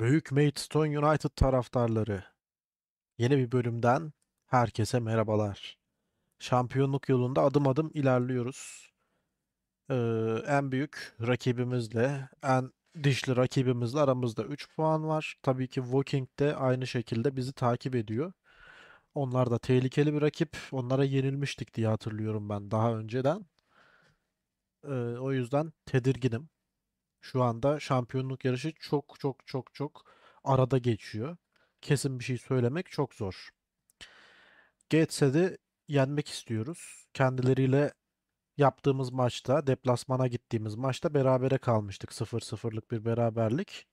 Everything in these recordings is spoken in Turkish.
Büyük Maidstone United taraftarları. Yeni bir bölümden herkese merhabalar. Şampiyonluk yolunda adım adım ilerliyoruz. Ee, en büyük rakibimizle, en dişli rakibimizle aramızda 3 puan var. Tabii ki Woking de aynı şekilde bizi takip ediyor. Onlar da tehlikeli bir rakip. Onlara yenilmiştik diye hatırlıyorum ben daha önceden. Ee, o yüzden tedirginim. Şu anda şampiyonluk yarışı çok çok çok çok arada geçiyor. Kesin bir şey söylemek çok zor. Geçse de yenmek istiyoruz. Kendileriyle yaptığımız maçta, deplasmana gittiğimiz maçta berabere kalmıştık. 0-0'lık bir beraberlik.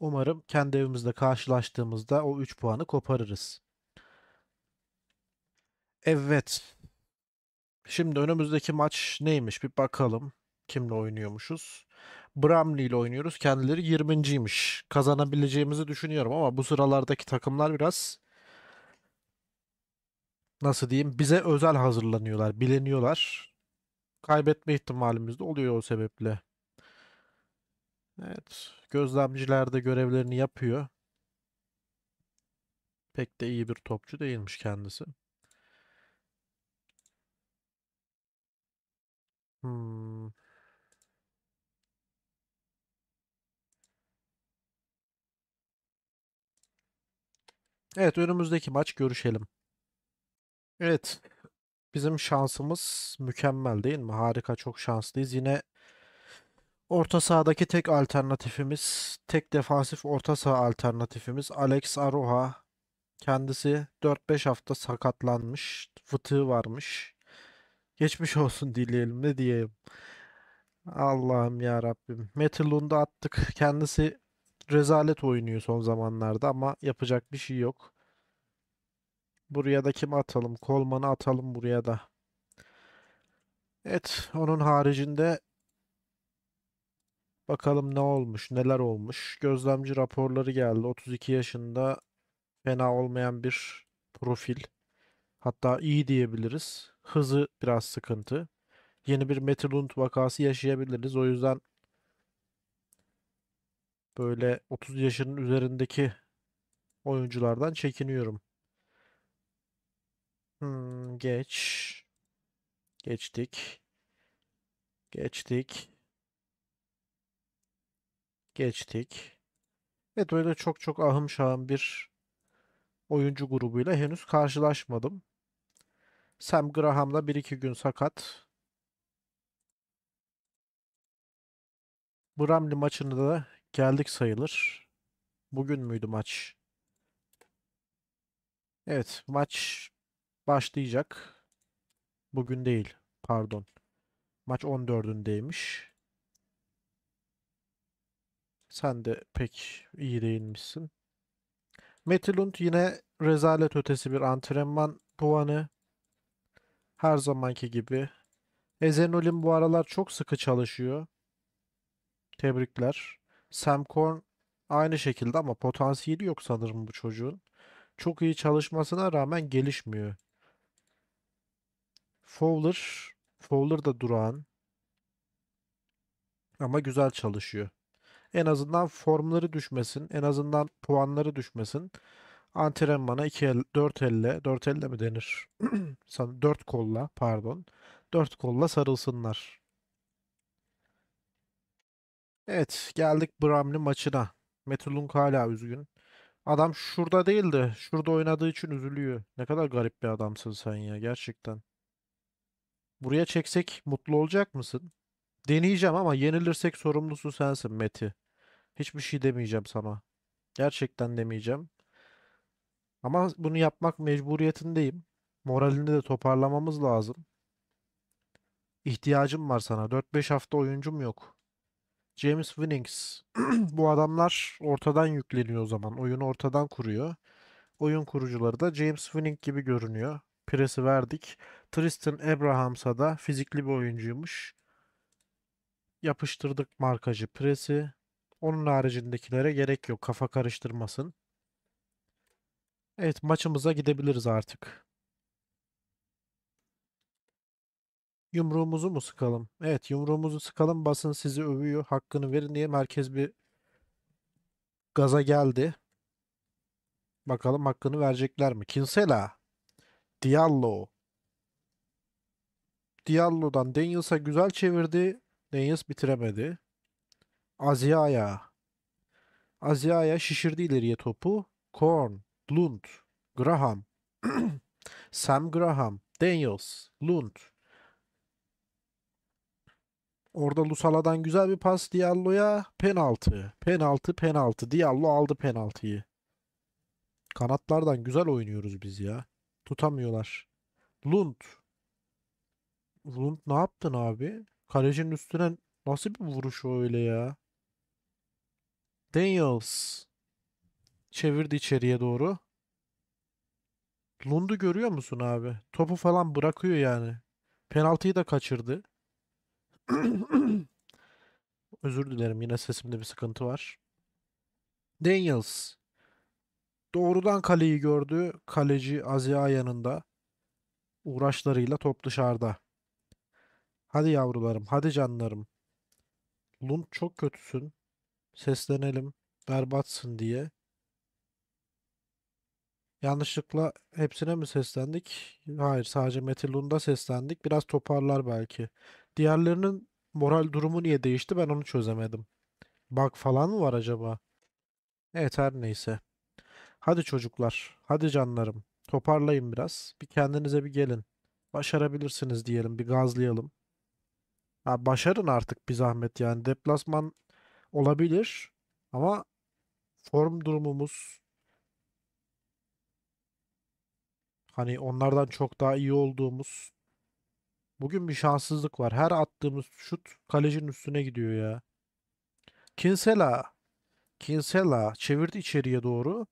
Umarım kendi evimizde karşılaştığımızda o 3 puanı koparırız. Evet. Şimdi önümüzdeki maç neymiş bir bakalım. Kimle oynuyormuşuz? Bramley ile oynuyoruz. Kendileri 20.ymiş. Kazanabileceğimizi düşünüyorum ama bu sıralardaki takımlar biraz nasıl diyeyim bize özel hazırlanıyorlar, bileniyorlar. Kaybetme ihtimalimiz de oluyor o sebeple. Evet, gözlemciler de görevlerini yapıyor. Pek de iyi bir topçu değilmiş kendisi. Hmm. Evet önümüzdeki maç görüşelim. Evet bizim şansımız mükemmel değil mi? Harika çok şanslıyız. Yine orta sahadaki tek alternatifimiz, tek defansif orta saha alternatifimiz Alex Aroha. Kendisi 4-5 hafta sakatlanmış, fıtığı varmış. Geçmiş olsun dileyelim ne diyeyim. Allah'ım ya Rabbim. Metalund'u attık. Kendisi rezalet oynuyor son zamanlarda ama yapacak bir şey yok. Buraya da kim atalım? Kolman'ı atalım buraya da. Evet, onun haricinde bakalım ne olmuş, neler olmuş. Gözlemci raporları geldi. 32 yaşında fena olmayan bir profil. Hatta iyi diyebiliriz. Hızı biraz sıkıntı. Yeni bir Metilund vakası yaşayabiliriz. O yüzden böyle 30 yaşının üzerindeki oyunculardan çekiniyorum. Hmm, geç. Geçtik. Geçtik. Geçtik. Evet öyle çok çok ahım şahım bir oyuncu grubuyla henüz karşılaşmadım. Sam Graham da bir iki gün sakat. Bramley maçını da geldik sayılır. Bugün müydü maç? Evet maç başlayacak. Bugün değil pardon. Maç 14'ündeymiş. Sen de pek iyi değilmişsin. Metilund yine rezalet ötesi bir antrenman puanı. Her zamanki gibi. Ezenolim bu aralar çok sıkı çalışıyor. Tebrikler. Sam Korn aynı şekilde ama potansiyeli yok sanırım bu çocuğun. Çok iyi çalışmasına rağmen gelişmiyor. Fowler, Fowler da durağan ama güzel çalışıyor. En azından formları düşmesin, en azından puanları düşmesin. Antrenmana 2 el, 4 elle, 4 elle mi denir? 4 kolla pardon. 4 kolla sarılsınlar. Evet geldik Bramley maçına. Metrolung hala üzgün. Adam şurada değildi. Şurada oynadığı için üzülüyor. Ne kadar garip bir adamsın sen ya gerçekten. Buraya çeksek mutlu olacak mısın? Deneyeceğim ama yenilirsek sorumlusu sensin Meti. Hiçbir şey demeyeceğim sana. Gerçekten demeyeceğim. Ama bunu yapmak mecburiyetindeyim. Moralini de toparlamamız lazım. İhtiyacım var sana. 4-5 hafta oyuncum yok. James Winnings. Bu adamlar ortadan yükleniyor o zaman. Oyunu ortadan kuruyor. Oyun kurucuları da James Winning gibi görünüyor. Presi verdik. Tristan Abrahams'a da fizikli bir oyuncuymuş. Yapıştırdık markacı presi. Onun haricindekilere gerek yok. Kafa karıştırmasın. Evet maçımıza gidebiliriz artık. Yumruğumuzu mu sıkalım? Evet yumruğumuzu sıkalım. Basın sizi övüyor. Hakkını verin diye merkez bir gaza geldi. Bakalım hakkını verecekler mi? Kinsela. Diallo. Diallo'dan Daniels'a güzel çevirdi. Daniels bitiremedi. Aziaya. Aziaya şişirdi ileriye topu. Korn, Lund, Graham, Sam Graham, Daniels, Lund, Orada Lusala'dan güzel bir pas Diallo'ya penaltı. Penaltı penaltı. Diallo aldı penaltıyı. Kanatlardan güzel oynuyoruz biz ya. Tutamıyorlar. Lund. Lund ne yaptın abi? Kalecinin üstüne nasıl bir vuruş öyle ya? Daniels. Çevirdi içeriye doğru. Lund'u görüyor musun abi? Topu falan bırakıyor yani. Penaltıyı da kaçırdı. Özür dilerim yine sesimde bir sıkıntı var. Daniels doğrudan kaleyi gördü. Kaleci Azia yanında. Uğraşlarıyla top dışarıda. Hadi yavrularım, hadi canlarım. Lund çok kötüsün. Seslenelim, berbatsın diye. Yanlışlıkla hepsine mi seslendik? Hayır, sadece Metin Lund'a seslendik. Biraz toparlar belki. Diğerlerinin moral durumu niye değişti ben onu çözemedim. Bak falan mı var acaba? Evet her neyse. Hadi çocuklar, hadi canlarım. Toparlayın biraz. Bir kendinize bir gelin. Başarabilirsiniz diyelim, bir gazlayalım. Ha, başarın artık bir zahmet yani. Deplasman olabilir ama form durumumuz hani onlardan çok daha iyi olduğumuz Bugün bir şanssızlık var. Her attığımız şut kalecinin üstüne gidiyor ya. Kinsella, Kinsella, çevirdi içeriye doğru.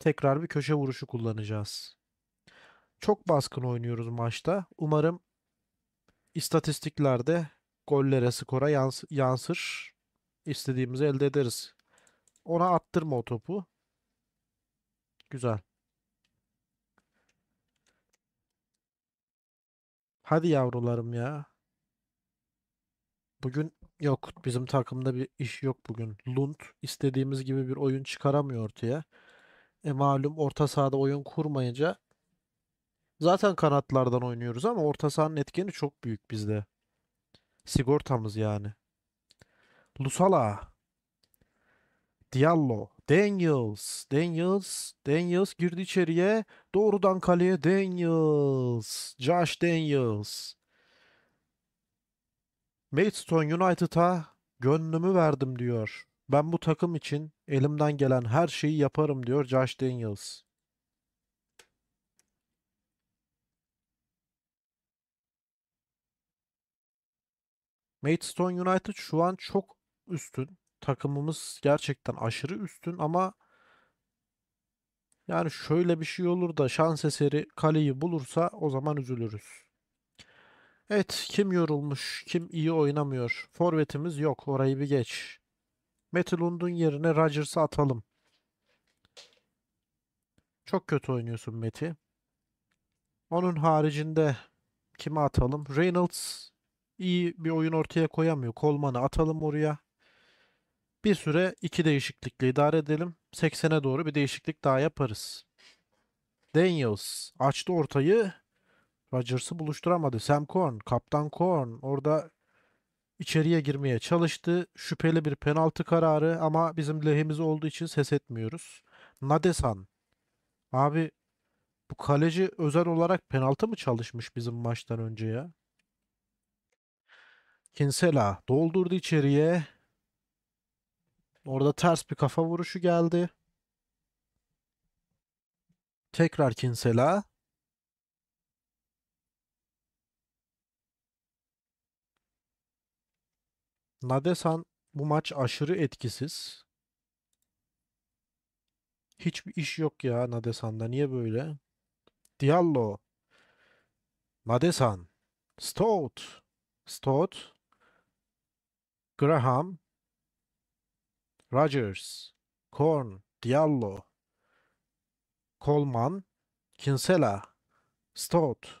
Tekrar bir köşe vuruşu kullanacağız. Çok baskın oynuyoruz maçta. Umarım istatistiklerde gollere, skora yans yansır. İstediğimizi elde ederiz. Ona attırma o topu. Güzel. Hadi yavrularım ya. Bugün yok. Bizim takımda bir iş yok bugün. Lund istediğimiz gibi bir oyun çıkaramıyor ortaya. E malum orta sahada oyun kurmayınca zaten kanatlardan oynuyoruz ama orta sahanın etkeni çok büyük bizde. Sigortamız yani. Lusala. Diallo. Daniels, Daniels, Daniels girdi içeriye. Doğrudan kaleye Daniels. Josh Daniels. Maidstone United'a gönlümü verdim diyor. Ben bu takım için elimden gelen her şeyi yaparım diyor Josh Daniels. Maidstone United şu an çok üstün takımımız gerçekten aşırı üstün ama yani şöyle bir şey olur da şans eseri kaleyi bulursa o zaman üzülürüz. Evet kim yorulmuş, kim iyi oynamıyor. Forvetimiz yok orayı bir geç. Metalund'un yerine Rodgers'ı atalım. Çok kötü oynuyorsun Meti. Onun haricinde kime atalım? Reynolds iyi bir oyun ortaya koyamıyor. Kolmanı atalım oraya. Bir süre iki değişiklikle idare edelim. 80'e doğru bir değişiklik daha yaparız. Daniels açtı ortayı. Rodgers'ı buluşturamadı. Sam Korn, Kaptan Korn orada içeriye girmeye çalıştı. Şüpheli bir penaltı kararı ama bizim lehimiz olduğu için ses etmiyoruz. Nadesan. Abi bu kaleci özel olarak penaltı mı çalışmış bizim maçtan önce ya? Kinsela doldurdu içeriye. Orada ters bir kafa vuruşu geldi. Tekrar Kinsella. Nadesan bu maç aşırı etkisiz. Hiçbir iş yok ya Nadesan'da. Niye böyle? Diallo. Nadesan. Stout. Stout. Graham. Rogers, Korn, Diallo, Coleman, Kinsella, Stott,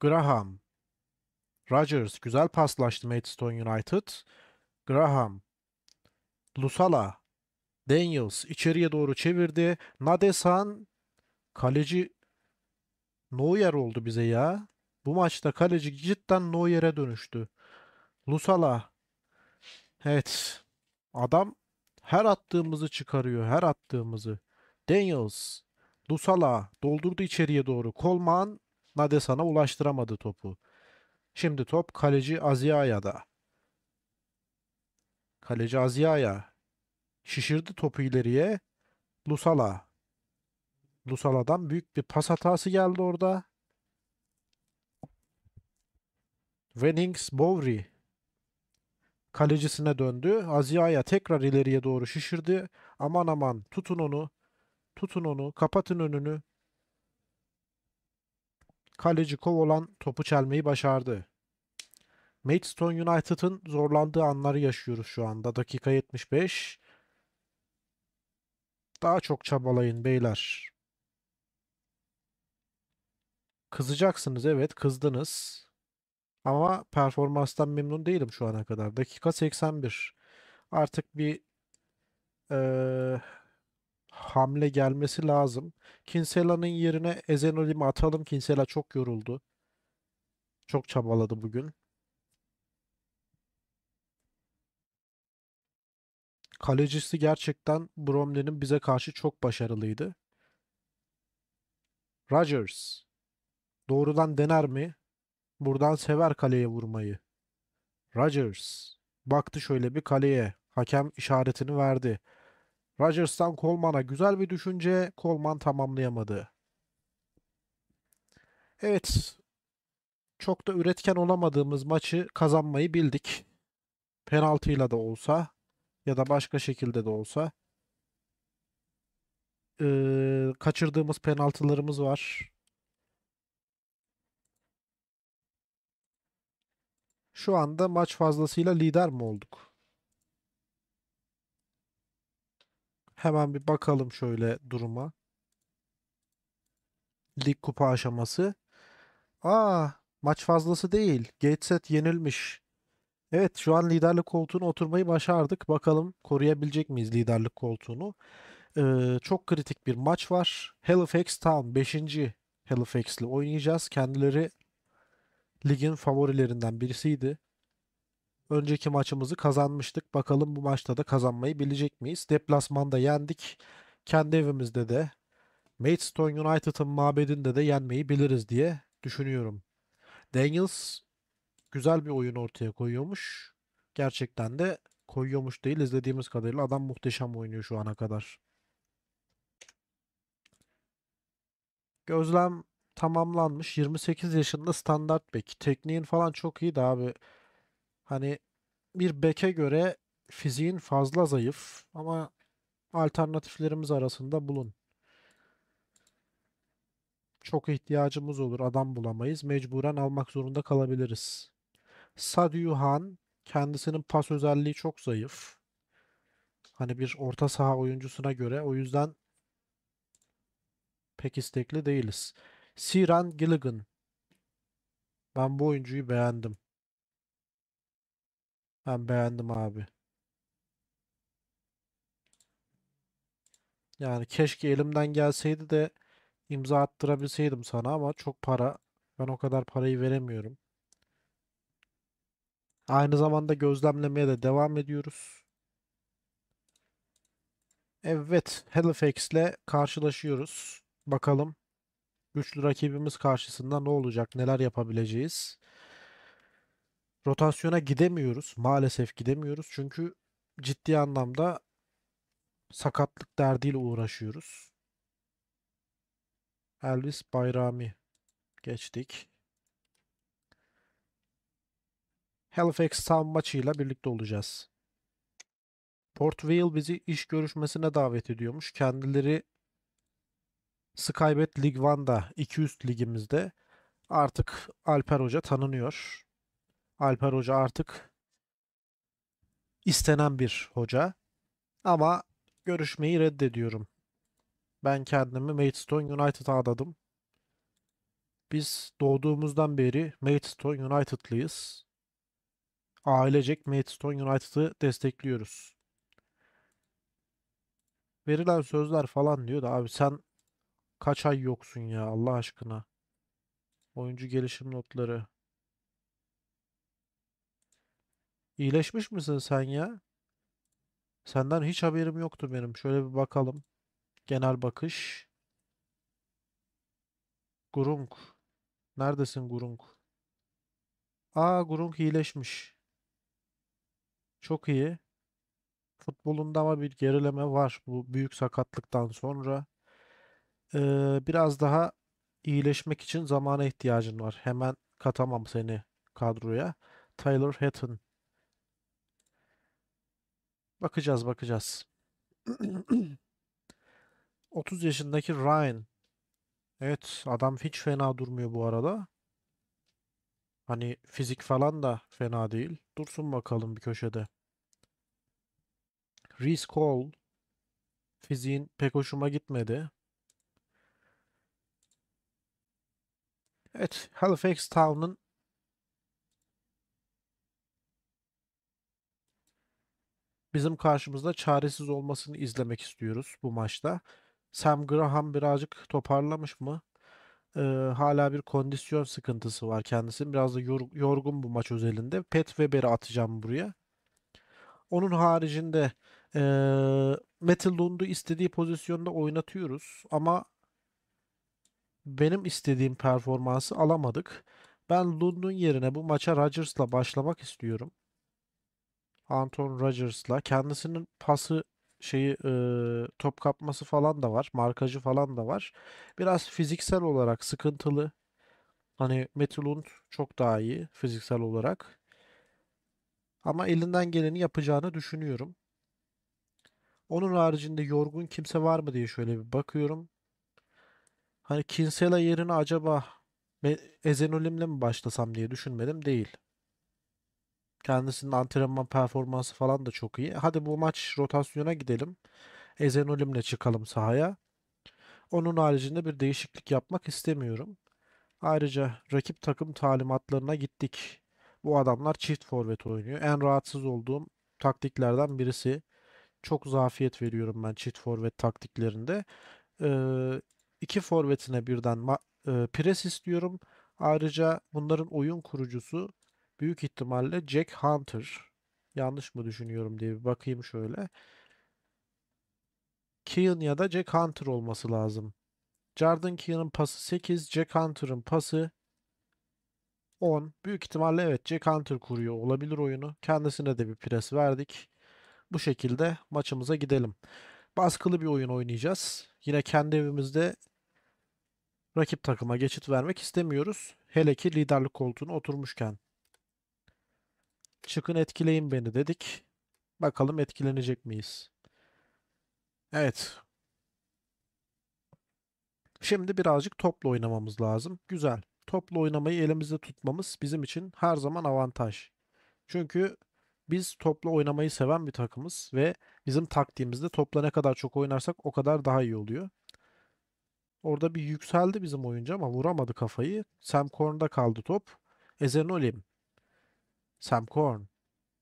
Graham, Rogers güzel paslaştı Maidstone United. Graham, Lusala, Daniels içeriye doğru çevirdi. Nadesan kaleci Neuer oldu bize ya. Bu maçta kaleci cidden Neuer'e dönüştü. Lusala. Evet. Adam her attığımızı çıkarıyor. Her attığımızı. Daniels, Lusala doldurdu içeriye doğru. Kolman, Nadesan'a ulaştıramadı topu. Şimdi top kaleci Aziaya'da. Kaleci Aziaya şişirdi topu ileriye. Lusala. Lusala'dan büyük bir pas hatası geldi orada. Wennings Bowry kalecisine döndü. Azia'ya tekrar ileriye doğru şişirdi. Aman aman tutun onu. Tutun onu. Kapatın önünü. Kaleci kovolan topu çelmeyi başardı. Maidstone United'ın zorlandığı anları yaşıyoruz şu anda. Dakika 75. Daha çok çabalayın beyler. Kızacaksınız evet kızdınız. Ama performanstan memnun değilim şu ana kadar. Dakika 81. Artık bir e, hamle gelmesi lazım. Kinsella'nın yerine Ezenolim'i atalım. Kinsella çok yoruldu. Çok çabaladı bugün. Kalecisi gerçekten Bromley'nin bize karşı çok başarılıydı. Rogers. doğrudan dener mi? Buradan sever kaleye vurmayı. Rogers baktı şöyle bir kaleye. Hakem işaretini verdi. Rogers'tan Kolmana güzel bir düşünce. Kolman tamamlayamadı. Evet. Çok da üretken olamadığımız maçı kazanmayı bildik. Penaltıyla da olsa ya da başka şekilde de olsa. Ee, kaçırdığımız penaltılarımız var. Şu anda maç fazlasıyla lider mi olduk? Hemen bir bakalım şöyle duruma. Lig kupa aşaması. Aa, maç fazlası değil. Gateset yenilmiş. Evet şu an liderlik koltuğuna oturmayı başardık. Bakalım koruyabilecek miyiz liderlik koltuğunu? Ee, çok kritik bir maç var. Halifax Town 5. Halifax'li oynayacağız. Kendileri ligin favorilerinden birisiydi. Önceki maçımızı kazanmıştık. Bakalım bu maçta da kazanmayı bilecek miyiz? Deplasmanda yendik. Kendi evimizde de Maidstone United'ın mabedinde de yenmeyi biliriz diye düşünüyorum. Daniels güzel bir oyun ortaya koyuyormuş. Gerçekten de koyuyormuş değil. İzlediğimiz kadarıyla adam muhteşem oynuyor şu ana kadar. Gözlem tamamlanmış. 28 yaşında standart bek. Tekniğin falan çok iyi iyiydi abi. Hani bir beke göre fiziğin fazla zayıf ama alternatiflerimiz arasında bulun. Çok ihtiyacımız olur. Adam bulamayız. Mecburen almak zorunda kalabiliriz. Sadio Han kendisinin pas özelliği çok zayıf. Hani bir orta saha oyuncusuna göre o yüzden pek istekli değiliz. Siren Gilligan. Ben bu oyuncuyu beğendim. Ben beğendim abi. Yani keşke elimden gelseydi de imza attırabilseydim sana ama çok para. Ben o kadar parayı veremiyorum. Aynı zamanda gözlemlemeye de devam ediyoruz. Evet, Halifax ile karşılaşıyoruz. Bakalım güçlü rakibimiz karşısında ne olacak, neler yapabileceğiz? Rotasyona gidemiyoruz. Maalesef gidemiyoruz. Çünkü ciddi anlamda sakatlık derdiyle uğraşıyoruz. Elvis Bayrami geçtik. Halifax Town maçıyla birlikte olacağız. Port Vale bizi iş görüşmesine davet ediyormuş. Kendileri Skybet Lig 1'da 200 ligimizde artık Alper Hoca tanınıyor. Alper Hoca artık istenen bir hoca. Ama görüşmeyi reddediyorum. Ben kendimi Maidstone United adadım. Biz doğduğumuzdan beri Maidstone United'lıyız. Ailecek Maidstone United'ı destekliyoruz. Verilen sözler falan diyor da abi sen Kaç ay yoksun ya Allah aşkına. Oyuncu gelişim notları. İyileşmiş misin sen ya? Senden hiç haberim yoktu benim. Şöyle bir bakalım. Genel bakış. Gurung. Neredesin Gurung? Aa Gurung iyileşmiş. Çok iyi. Futbolunda ama bir gerileme var bu büyük sakatlıktan sonra biraz daha iyileşmek için zamana ihtiyacın var. Hemen katamam seni kadroya. Tyler Hatton. Bakacağız bakacağız. 30 yaşındaki Ryan. Evet adam hiç fena durmuyor bu arada. Hani fizik falan da fena değil. Dursun bakalım bir köşede. Reese Cole. Fiziğin pek hoşuma gitmedi. Evet, Halifax Town'un bizim karşımızda çaresiz olmasını izlemek istiyoruz bu maçta. Sam Graham birazcık toparlamış mı? Ee, hala bir kondisyon sıkıntısı var kendisinin. Biraz da yorgun bu maç özelinde. Pet Weber'i atacağım buraya. Onun haricinde e, Metal Lund'u istediği pozisyonda oynatıyoruz. Ama benim istediğim performansı alamadık. Ben Lund'un yerine bu maça Rodgers'la başlamak istiyorum. Anton Rodgers'la. Kendisinin pası şeyi e, top kapması falan da var. Markajı falan da var. Biraz fiziksel olarak sıkıntılı. Hani Matthew Lund çok daha iyi fiziksel olarak. Ama elinden geleni yapacağını düşünüyorum. Onun haricinde yorgun kimse var mı diye şöyle bir bakıyorum. Hani Kinsella yerine acaba Ezenolimle mi başlasam diye düşünmedim değil. Kendisinin antrenman performansı falan da çok iyi. Hadi bu maç rotasyona gidelim. Ezenolimle çıkalım sahaya. Onun haricinde bir değişiklik yapmak istemiyorum. Ayrıca rakip takım talimatlarına gittik. Bu adamlar çift forvet oynuyor. En rahatsız olduğum taktiklerden birisi. Çok zafiyet veriyorum ben çift forvet taktiklerinde. Ee, iki forvetine birden e, pres istiyorum. Ayrıca bunların oyun kurucusu büyük ihtimalle Jack Hunter. Yanlış mı düşünüyorum diye bir bakayım şöyle. Kean ya da Jack Hunter olması lazım. Jordan Kean'ın pası 8, Jack Hunter'ın pası 10. Büyük ihtimalle evet Jack Hunter kuruyor olabilir oyunu. Kendisine de bir pres verdik. Bu şekilde maçımıza gidelim. Baskılı bir oyun oynayacağız. Yine kendi evimizde rakip takıma geçit vermek istemiyoruz. Hele ki liderlik koltuğuna oturmuşken. Çıkın etkileyin beni dedik. Bakalım etkilenecek miyiz? Evet. Şimdi birazcık toplu oynamamız lazım. Güzel. Toplu oynamayı elimizde tutmamız bizim için her zaman avantaj. Çünkü biz toplu oynamayı seven bir takımız ve bizim taktiğimizde topla ne kadar çok oynarsak o kadar daha iyi oluyor. Orada bir yükseldi bizim oyuncu ama vuramadı kafayı. Sam Korn'da kaldı top. Ezenolim. Sam Korn.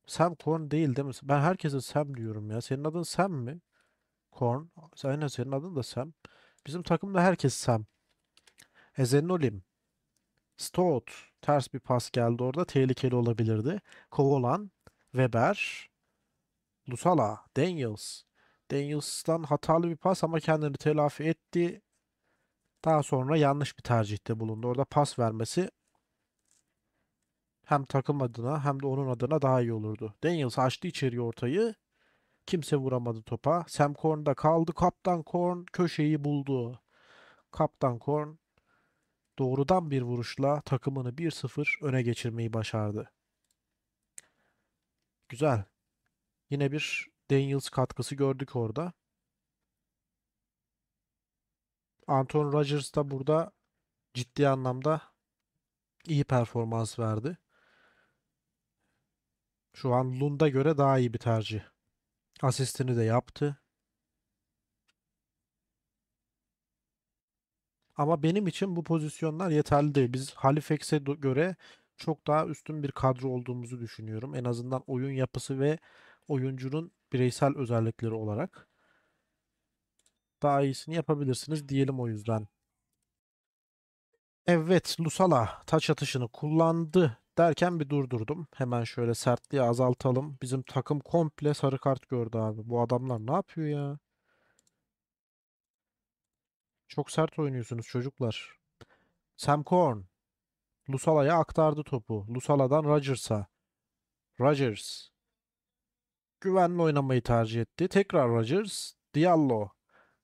Sam Korn değil değil mi? Ben herkese Sam diyorum ya. Senin adın Sam mi? Korn. Aynen senin adın da Sam. Bizim takımda herkes Sam. Ezenolim. Stout. Ters bir pas geldi orada. Tehlikeli olabilirdi. Kovolan. Weber. Lusala. Daniels. Daniels'tan hatalı bir pas ama kendini telafi etti. Daha sonra yanlış bir tercihte bulundu. Orada pas vermesi hem takım adına hem de onun adına daha iyi olurdu. Daniels açtı içeri ortayı. Kimse vuramadı topa. Sam da kaldı. Kaptan Korn köşeyi buldu. Kaptan Korn doğrudan bir vuruşla takımını 1-0 öne geçirmeyi başardı. Güzel. Yine bir Daniels katkısı gördük orada. Anton Rodgers da burada ciddi anlamda iyi performans verdi. Şu an Lund'a göre daha iyi bir tercih. Asistini de yaptı. Ama benim için bu pozisyonlar yeterli değil. Biz Halifax'e göre çok daha üstün bir kadro olduğumuzu düşünüyorum. En azından oyun yapısı ve oyuncunun bireysel özellikleri olarak daha iyisini yapabilirsiniz diyelim o yüzden. Evet Lusala taç atışını kullandı derken bir durdurdum. Hemen şöyle sertliği azaltalım. Bizim takım komple sarı kart gördü abi. Bu adamlar ne yapıyor ya? Çok sert oynuyorsunuz çocuklar. Sam Korn. Lusala'ya aktardı topu. Lusala'dan Rodgers'a. Rodgers. Güvenli oynamayı tercih etti. Tekrar Rodgers. Diallo.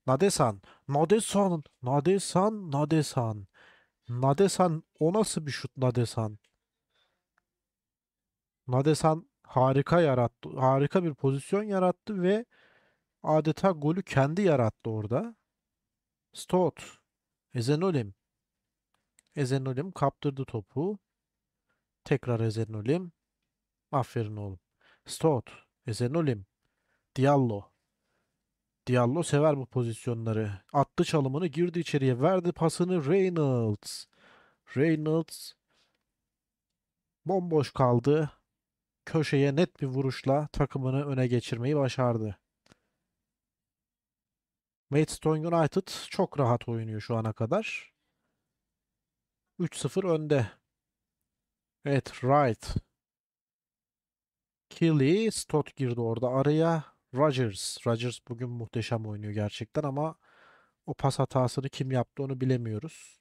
Nadesan, Nadesan, Nadesan, Nadesan. Nadesan o nasıl bir şut Nadesan? Nadesan harika yarattı. Harika bir pozisyon yarattı ve adeta golü kendi yarattı orada. Stot, Ezenolim. Ezenolim kaptırdı topu. Tekrar Ezenolim. Aferin oğlum. Stot, Ezenolim. Diallo. Diallo sever bu pozisyonları. Attı çalımını girdi içeriye verdi pasını Reynolds. Reynolds bomboş kaldı. Köşeye net bir vuruşla takımını öne geçirmeyi başardı. Maidstone United çok rahat oynuyor şu ana kadar. 3-0 önde. Evet, Wright. Kelly, Stott girdi orada araya. Rodgers. Rodgers bugün muhteşem oynuyor gerçekten ama o pas hatasını kim yaptı onu bilemiyoruz.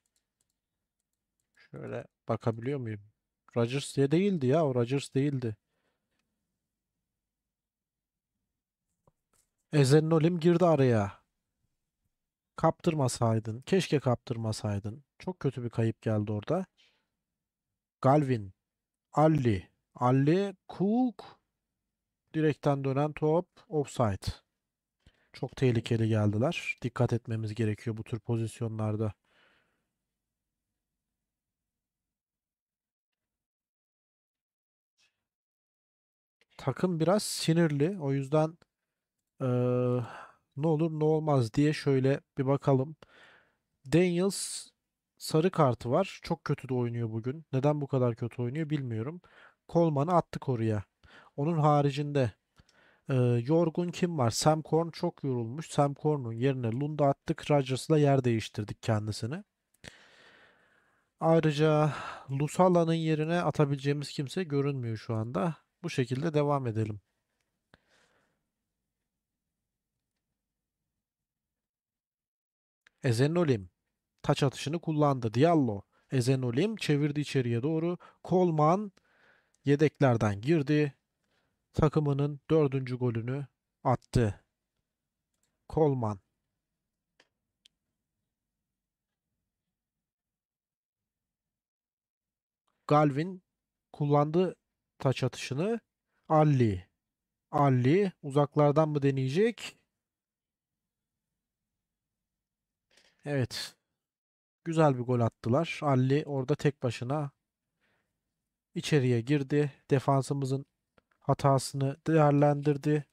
Şöyle bakabiliyor muyum? Rodgers diye değildi ya. O Rodgers değildi. Ezen Nolim girdi araya. Kaptırmasaydın. Keşke kaptırmasaydın. Çok kötü bir kayıp geldi orada. Galvin. Ali, Ali Cook. Direkten dönen top offside. Çok tehlikeli geldiler. Dikkat etmemiz gerekiyor bu tür pozisyonlarda. Takım biraz sinirli. O yüzden ee, ne olur ne olmaz diye şöyle bir bakalım. Daniels sarı kartı var. Çok kötü de oynuyor bugün. Neden bu kadar kötü oynuyor bilmiyorum. Coleman'ı attık oraya. Onun haricinde e, yorgun kim var? Sam Korn çok yorulmuş. Sam Korn'un yerine Lund'a attık. Rodgers'la yer değiştirdik kendisini. Ayrıca Lusala'nın yerine atabileceğimiz kimse görünmüyor şu anda. Bu şekilde devam edelim. Ezenolim taç atışını kullandı. Diallo Ezenolim çevirdi içeriye doğru. Kolman yedeklerden girdi takımının dördüncü golünü attı. Kolman Galvin kullandı taç atışını. Ali. Ali uzaklardan mı deneyecek? Evet. Güzel bir gol attılar. Ali orada tek başına içeriye girdi. Defansımızın hatasını değerlendirdi.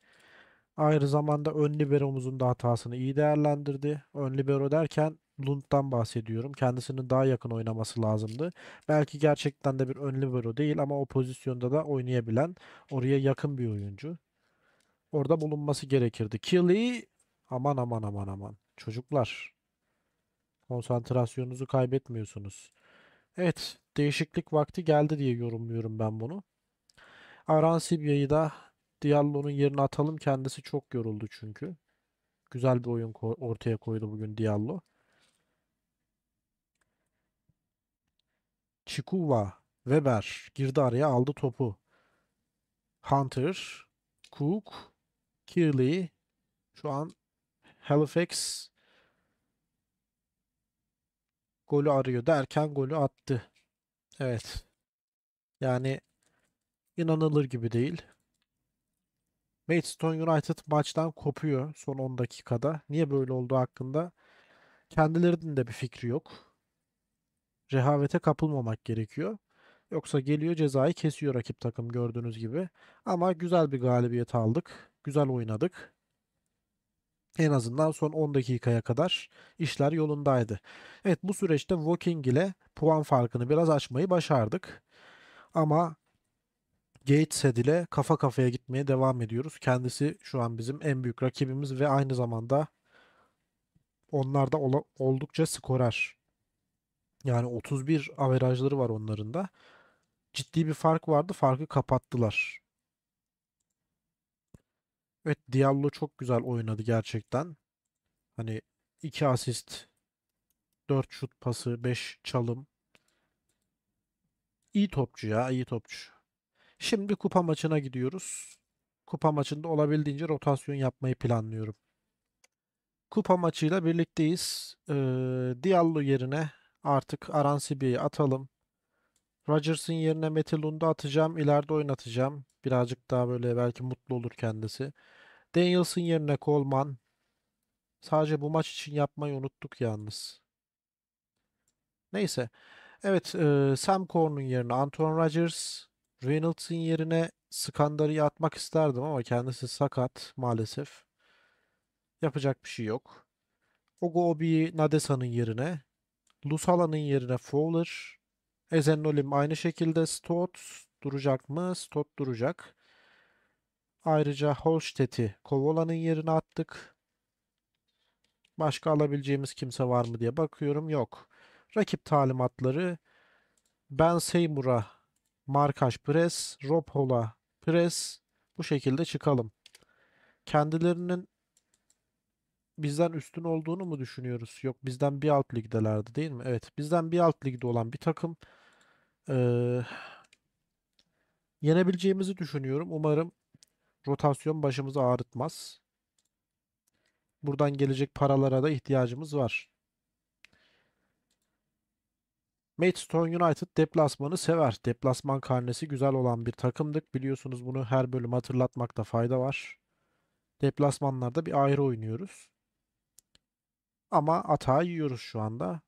Ayrı zamanda ön liberomuzun da hatasını iyi değerlendirdi. Ön libero derken Lund'dan bahsediyorum. Kendisinin daha yakın oynaması lazımdı. Belki gerçekten de bir ön libero değil ama o pozisyonda da oynayabilen oraya yakın bir oyuncu. Orada bulunması gerekirdi. Kili aman aman aman aman. Çocuklar konsantrasyonunuzu kaybetmiyorsunuz. Evet değişiklik vakti geldi diye yorumluyorum ben bunu. Aransibya'yı da Diallo'nun yerine atalım. Kendisi çok yoruldu çünkü. Güzel bir oyun ko ortaya koydu bugün Diallo. Chikuva, Weber girdi araya aldı topu. Hunter, Cook, Kirli, şu an Halifax golü arıyor derken golü attı. Evet. Yani inanılır gibi değil. Maidstone United maçtan kopuyor son 10 dakikada. Niye böyle olduğu hakkında kendilerinin de bir fikri yok. Rehavete kapılmamak gerekiyor. Yoksa geliyor cezayı kesiyor rakip takım gördüğünüz gibi. Ama güzel bir galibiyet aldık. Güzel oynadık. En azından son 10 dakikaya kadar işler yolundaydı. Evet bu süreçte Woking ile puan farkını biraz açmayı başardık. Ama Gateshead ile kafa kafaya gitmeye devam ediyoruz. Kendisi şu an bizim en büyük rakibimiz ve aynı zamanda onlar da oldukça skorer. Yani 31 averajları var onların da. Ciddi bir fark vardı. Farkı kapattılar. Evet Diallo çok güzel oynadı gerçekten. Hani 2 asist, 4 şut pası, 5 çalım. İyi topçu ya, iyi topçu. Şimdi kupa maçına gidiyoruz. Kupa maçında olabildiğince rotasyon yapmayı planlıyorum. Kupa maçıyla birlikteyiz. Ee, Diallo yerine artık Aransibi'yi atalım. Rodgers'ın yerine Mete atacağım. İleride oynatacağım. Birazcık daha böyle belki mutlu olur kendisi. Daniels'ın yerine Coleman. Sadece bu maç için yapmayı unuttuk yalnız. Neyse. Evet e, Sam Korn'un yerine Anton Rodgers. Reynolds'ın yerine Skandar'ı atmak isterdim ama kendisi sakat maalesef. Yapacak bir şey yok. Ogo Obi Nadesa'nın yerine, Lusala'nın yerine Fowler, Ezenolim aynı şekilde Stott duracak mı? Stott duracak. Ayrıca Holstet'i Kovola'nın yerine attık. Başka alabileceğimiz kimse var mı diye bakıyorum. Yok. Rakip talimatları Ben Seymour'a Markaj Press, Rob Hola pres. Bu şekilde çıkalım. Kendilerinin bizden üstün olduğunu mu düşünüyoruz? Yok bizden bir alt ligdelerdi değil mi? Evet bizden bir alt ligde olan bir takım. Ee, yenebileceğimizi düşünüyorum. Umarım rotasyon başımızı ağrıtmaz. Buradan gelecek paralara da ihtiyacımız var. Maidstone United deplasmanı sever. Deplasman karnesi güzel olan bir takımdık. Biliyorsunuz bunu her bölüm hatırlatmakta fayda var. Deplasmanlarda bir ayrı oynuyoruz. Ama hata yiyoruz şu anda.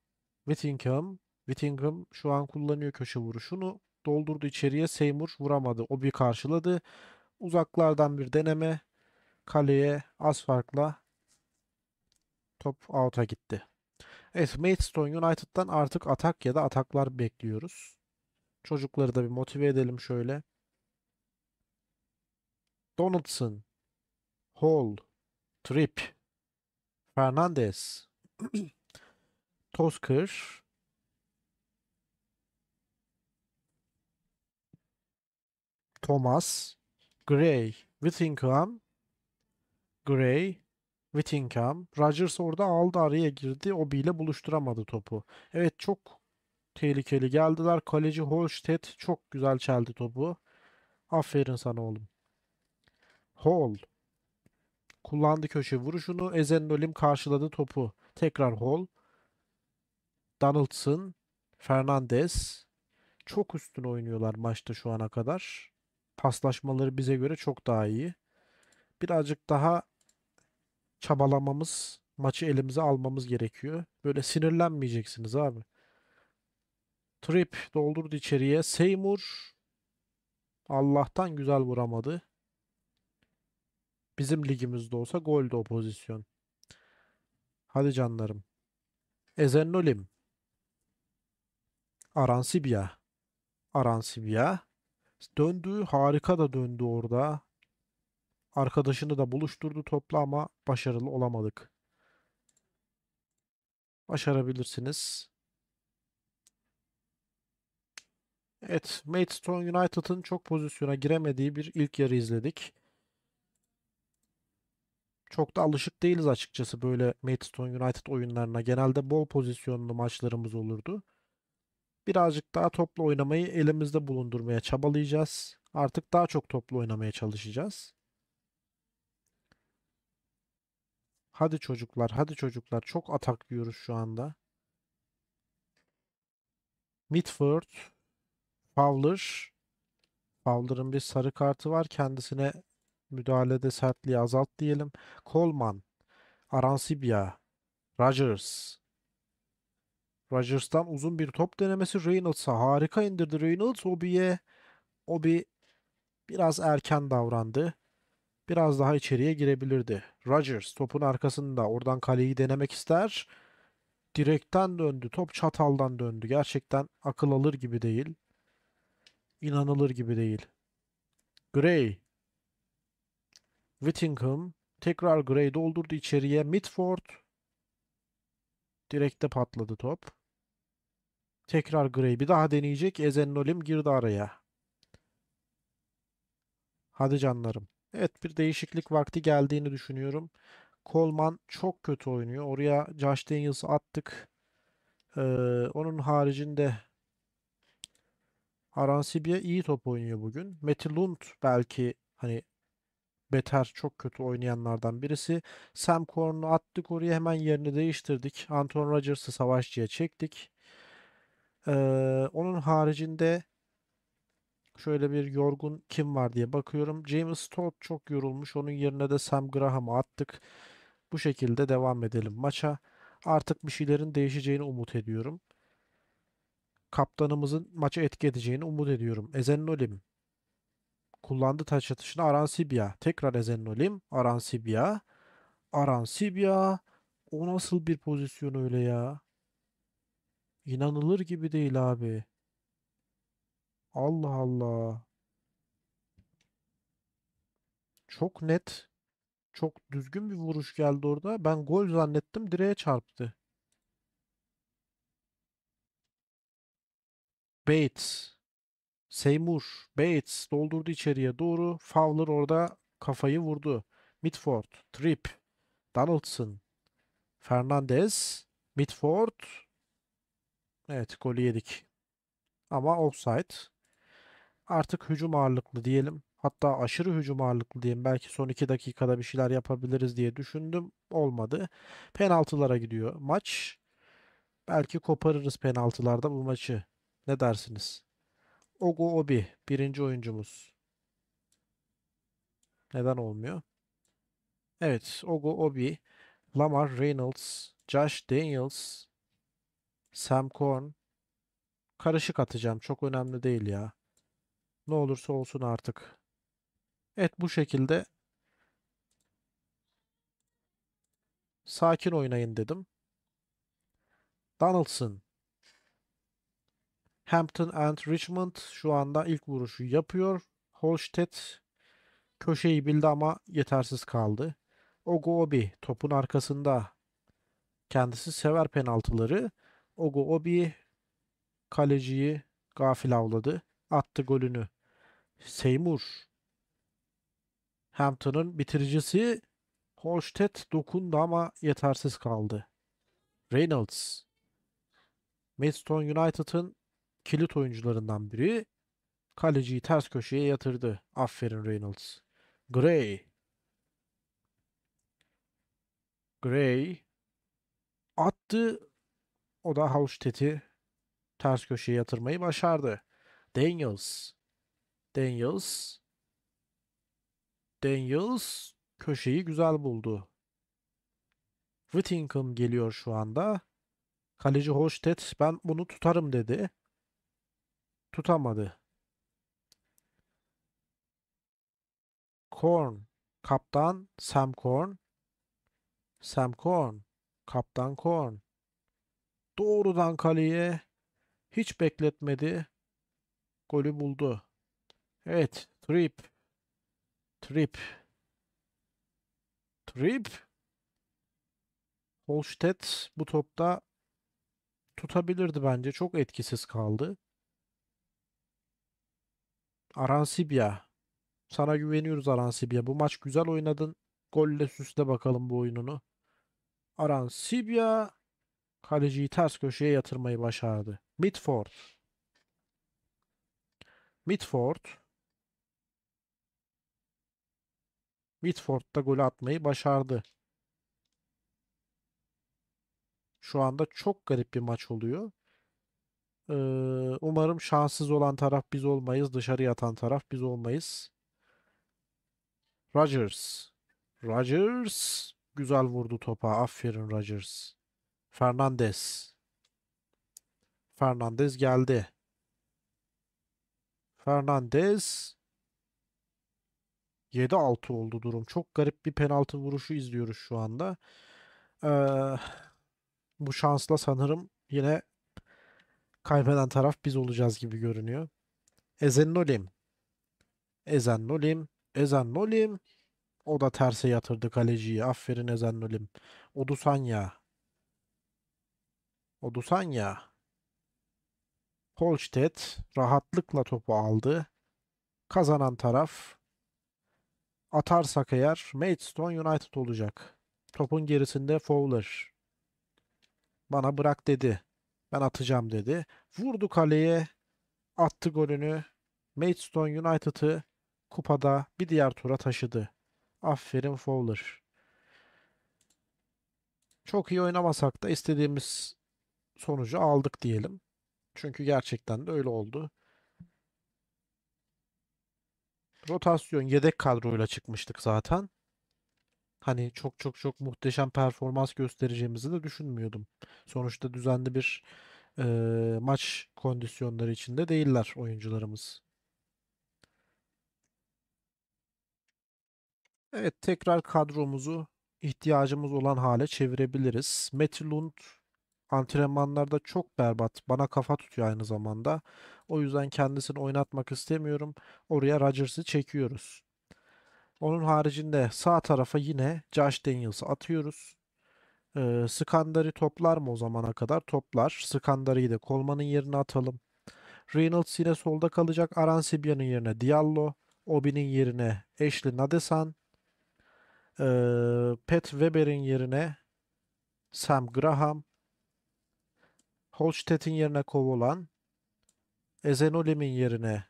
Whittingham, Whittingham şu an kullanıyor köşe vuruşunu. Doldurdu içeriye Seymour vuramadı. O bir karşıladı. Uzaklardan bir deneme. Kaleye az farkla top out'a gitti. Evet Maidstone United'dan artık atak ya da ataklar bekliyoruz. Çocukları da bir motive edelim şöyle. Donaldson, Hall, Trip, Fernandez, Tosker, Thomas, Gray, Whittingham, Gray, Whittingham. Rodgers orada aldı araya girdi. Obi ile buluşturamadı topu. Evet çok tehlikeli geldiler. Kaleci Holstead çok güzel çeldi topu. Aferin sana oğlum. Hall. Kullandı köşe vuruşunu. Ezenolim karşıladı topu. Tekrar Hall. Donaldson. Fernandez. Çok üstün oynuyorlar maçta şu ana kadar. Paslaşmaları bize göre çok daha iyi. Birazcık daha çabalamamız, maçı elimize almamız gerekiyor. Böyle sinirlenmeyeceksiniz abi. Trip doldurdu içeriye. Seymour Allah'tan güzel vuramadı. Bizim ligimizde olsa gol de o pozisyon. Hadi canlarım. Ezenolim. Aransibya. Aransibya. Döndü. Harika da döndü orada. Arkadaşını da buluşturdu topla ama başarılı olamadık. Başarabilirsiniz. Evet, Maidstone United'ın çok pozisyona giremediği bir ilk yarı izledik. Çok da alışık değiliz açıkçası böyle Maidstone United oyunlarına. Genelde bol pozisyonlu maçlarımız olurdu. Birazcık daha toplu oynamayı elimizde bulundurmaya çabalayacağız. Artık daha çok toplu oynamaya çalışacağız. Hadi çocuklar, hadi çocuklar. Çok atak yiyoruz şu anda. Mitford, Fowler. Fowler'ın bir sarı kartı var. Kendisine müdahalede sertliği azalt diyelim. Coleman, Aransibia, Rodgers. Rodgers'tan uzun bir top denemesi Reynolds'a harika indirdi. Reynolds Obi'ye Obi biraz erken davrandı. Biraz daha içeriye girebilirdi. Rodgers topun arkasında oradan kaleyi denemek ister. Direkten döndü. Top çataldan döndü. Gerçekten akıl alır gibi değil. İnanılır gibi değil. Gray. Whittingham. Tekrar Gray doldurdu içeriye. Midford. Direkte patladı top. Tekrar Gray bir daha deneyecek. Ezen Nolim girdi araya. Hadi canlarım. Evet bir değişiklik vakti geldiğini düşünüyorum. Coleman çok kötü oynuyor. Oraya Josh Daniels'ı attık. Ee, onun haricinde Aransibia iyi top oynuyor bugün. Meti Lund belki hani beter çok kötü oynayanlardan birisi. Sam Korn'u attık oraya hemen yerini değiştirdik. Anton Rodgers'ı savaşçıya çektik. Ee, onun haricinde Şöyle bir yorgun kim var diye bakıyorum. James Todd çok yorulmuş. Onun yerine de Sam Graham'ı attık. Bu şekilde devam edelim maça. Artık bir şeylerin değişeceğini umut ediyorum. Kaptanımızın maça etki edeceğini umut ediyorum. Ezenolim kullandı taç atışını Aransibia. Tekrar Ezenolim. Aransibia. Aransibia. O nasıl bir pozisyon öyle ya? İnanılır gibi değil abi. Allah Allah. Çok net, çok düzgün bir vuruş geldi orada. Ben gol zannettim, direğe çarptı. Bates. Seymour. Bates doldurdu içeriye doğru. Fowler orada kafayı vurdu. Mitford. Tripp. Donaldson. Fernandez. Mitford. Evet golü yedik. Ama offside artık hücum ağırlıklı diyelim. Hatta aşırı hücum ağırlıklı diyeyim. Belki son 2 dakikada bir şeyler yapabiliriz diye düşündüm. Olmadı. Penaltılara gidiyor maç. Belki koparırız penaltılarda bu maçı. Ne dersiniz? Ogo Obi birinci oyuncumuz. Neden olmuyor? Evet Ogo Obi, Lamar Reynolds, Josh Daniels, Sam Korn. Karışık atacağım. Çok önemli değil ya. Ne olursa olsun artık. Evet bu şekilde sakin oynayın dedim. Donaldson Hampton and Richmond şu anda ilk vuruşu yapıyor. Holstead köşeyi bildi ama yetersiz kaldı. Ogobi topun arkasında. Kendisi sever penaltıları. Ogobi kaleciyi gafil avladı. Attı golünü. Seymour. Hampton'ın bitiricisi Hoştet dokundu ama yetersiz kaldı. Reynolds. Maidstone United'ın kilit oyuncularından biri. Kaleciyi ters köşeye yatırdı. Aferin Reynolds. Gray. Gray attı. O da Haustet'i ters köşeye yatırmayı başardı. Daniels Daniels. Daniels köşeyi güzel buldu. Whittingham geliyor şu anda. Kaleci Hoştet ben bunu tutarım dedi. Tutamadı. Korn. Kaptan Sam Korn. Sam Korn. Kaptan Korn. Doğrudan kaleye. Hiç bekletmedi. Golü buldu. Evet. Trip. Trip. Trip. Holstedt bu topta tutabilirdi bence. Çok etkisiz kaldı. Aransibya. Sana güveniyoruz Aransibya. Bu maç güzel oynadın. Golle süsle bakalım bu oyununu. Aransibya kaleciyi ters köşeye yatırmayı başardı. Midford, Midford. Watford'da gol atmayı başardı. Şu anda çok garip bir maç oluyor. Ee, umarım şanssız olan taraf biz olmayız. dışarı atan taraf biz olmayız. Rodgers. Rodgers. Güzel vurdu topa. Aferin Rodgers. Fernandez. Fernandez geldi. Fernandez 7-6 oldu durum. Çok garip bir penaltı vuruşu izliyoruz şu anda. Ee, bu şansla sanırım yine kaybeden taraf biz olacağız gibi görünüyor. Ezen Nolim. Ezen O da terse yatırdı kaleciyi. Aferin Ezen Nolim. Odusanya. Odusanya. Holstedt rahatlıkla topu aldı. Kazanan taraf atarsak eğer Maidstone United olacak. Topun gerisinde Fowler. Bana bırak dedi. Ben atacağım dedi. Vurdu kaleye. Attı golünü. Maidstone United'ı kupada bir diğer tura taşıdı. Aferin Fowler. Çok iyi oynamasak da istediğimiz sonucu aldık diyelim. Çünkü gerçekten de öyle oldu rotasyon yedek kadroyla çıkmıştık zaten. Hani çok çok çok muhteşem performans göstereceğimizi de düşünmüyordum. Sonuçta düzenli bir e, maç kondisyonları içinde değiller oyuncularımız. Evet tekrar kadromuzu ihtiyacımız olan hale çevirebiliriz. Metilund Antrenmanlarda çok berbat. Bana kafa tutuyor aynı zamanda. O yüzden kendisini oynatmak istemiyorum. Oraya Rodgers'ı çekiyoruz. Onun haricinde sağ tarafa yine Josh Daniels'ı atıyoruz. Ee, Skandar'ı toplar mı o zamana kadar? Toplar. Skandar'ı da Coleman'ın yerine atalım. Reynolds yine solda kalacak. Aransibya'nın yerine Diallo. Obi'nin yerine Ashley Nadesan. Ee, Pat Weber'in yerine Sam Graham. Holstead'in yerine Kovolan, Ezenolim'in yerine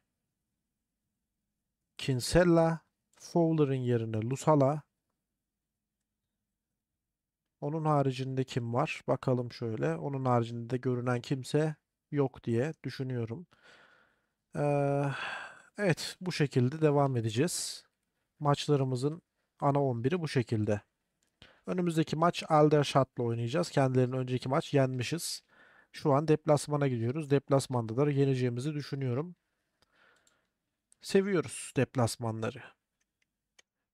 Kinsella, Fowler'ın yerine Lusala. Onun haricinde kim var? Bakalım şöyle. Onun haricinde de görünen kimse yok diye düşünüyorum. Ee, evet bu şekilde devam edeceğiz. Maçlarımızın ana 11'i bu şekilde. Önümüzdeki maç Aldershot'la oynayacağız. Kendilerinin önceki maç yenmişiz. Şu an deplasmana gidiyoruz. Deplasmanda da yeneceğimizi düşünüyorum. Seviyoruz deplasmanları.